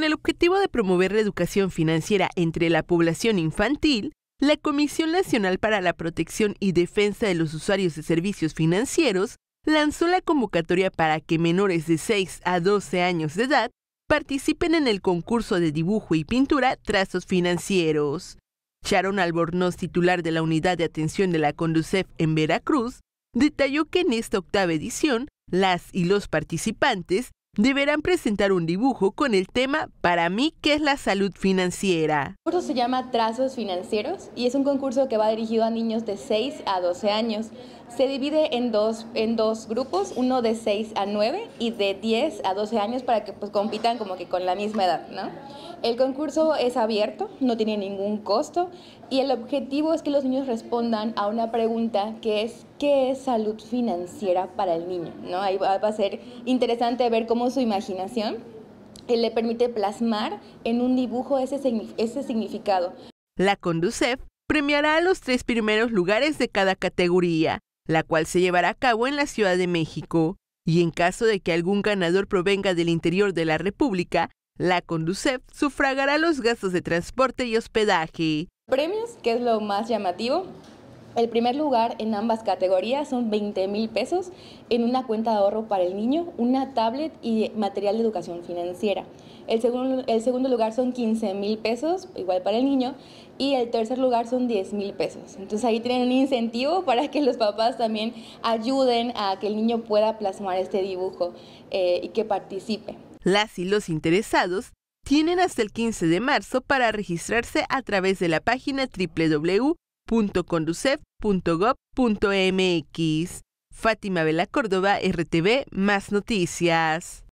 Con el objetivo de promover la educación financiera entre la población infantil, la Comisión Nacional para la Protección y Defensa de los Usuarios de Servicios Financieros lanzó la convocatoria para que menores de 6 a 12 años de edad participen en el concurso de dibujo y pintura Trazos Financieros. Sharon Albornoz, titular de la Unidad de Atención de la Conducef en Veracruz, detalló que en esta octava edición, las y los participantes deberán presentar un dibujo con el tema Para mí, ¿qué es la salud financiera? El concurso se llama Trazos Financieros y es un concurso que va dirigido a niños de 6 a 12 años. Se divide en dos, en dos grupos, uno de 6 a 9 y de 10 a 12 años para que pues, compitan como que con la misma edad, ¿no? El concurso es abierto, no tiene ningún costo y el objetivo es que los niños respondan a una pregunta que es ¿qué es salud financiera para el niño? ¿No? Ahí va a ser interesante ver cómo su imaginación le permite plasmar en un dibujo ese, ese significado. La Conducef premiará a los tres primeros lugares de cada categoría, la cual se llevará a cabo en la Ciudad de México. Y en caso de que algún ganador provenga del interior de la República, la Conducef sufragará los gastos de transporte y hospedaje. Premios, que es lo más llamativo, el primer lugar en ambas categorías son 20 mil pesos en una cuenta de ahorro para el niño, una tablet y material de educación financiera. El segundo, lugar son 15 mil pesos, igual para el niño, y el tercer lugar son 10 mil pesos. Entonces ahí tienen un incentivo para que los papás también ayuden a que el niño pueda plasmar este dibujo eh, y que participe. Las y los interesados tienen hasta el 15 de marzo para registrarse a través de la página www www.conducef.gov.mx. Fátima Vela Córdoba, RTV, más noticias.